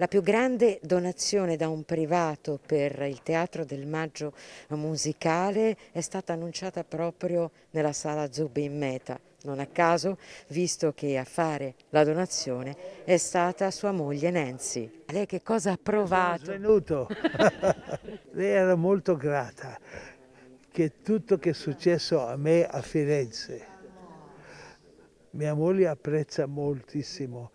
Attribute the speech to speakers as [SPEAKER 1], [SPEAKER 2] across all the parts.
[SPEAKER 1] La più grande donazione da un privato per il Teatro del Maggio Musicale è stata annunciata proprio nella sala Zubin Meta, non a caso, visto che a fare la donazione è stata sua moglie Nancy. Lei che cosa ha provato? Benvenuto! Lei era molto grata
[SPEAKER 2] che tutto che è successo a me a Firenze. Mia moglie apprezza moltissimo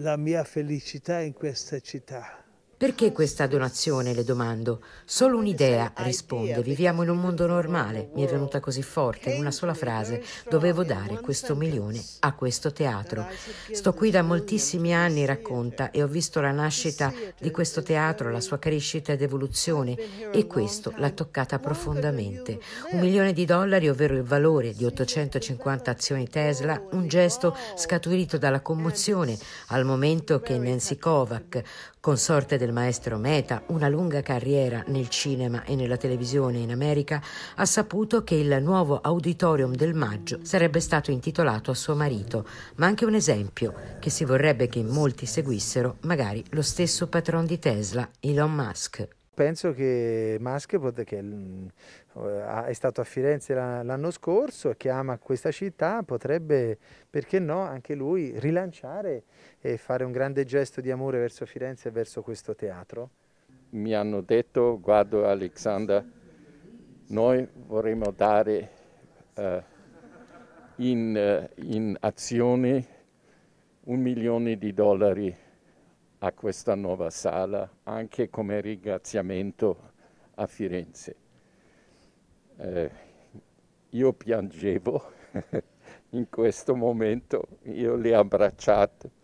[SPEAKER 2] la mia felicità in
[SPEAKER 1] questa città. Perché questa donazione, le domando? Solo un'idea, risponde. Viviamo in un mondo normale. Mi è venuta così forte, in una sola frase. Eh, Dovevo eh, dare questo milione a questo teatro. Sto qui da moltissimi anni, racconta, e ho visto la nascita di questo teatro, la sua crescita ed evoluzione, e questo l'ha toccata profondamente. Un milione di dollari, ovvero il valore di 850 azioni Tesla, oh, un gesto oh. scaturito dalla commozione eh, al momento che Nancy Kovac, consorte del del maestro Meta, una lunga carriera nel cinema e nella televisione in America, ha saputo che il nuovo auditorium del maggio sarebbe stato intitolato a suo marito, ma anche un esempio che si vorrebbe che molti seguissero, magari lo stesso patron di Tesla, Elon Musk
[SPEAKER 3] penso che Musk, che mm, eh, è stato a Firenze l'anno scorso e che ama questa città, potrebbe, perché no, anche lui rilanciare e fare un grande gesto di amore verso Firenze e verso questo teatro.
[SPEAKER 4] Mi hanno detto, guardo Alexander, noi vorremmo dare uh, in, uh, in azione un milione di dollari a questa nuova sala anche come ringraziamento a Firenze. Eh, io piangevo in questo momento, io le abbracciate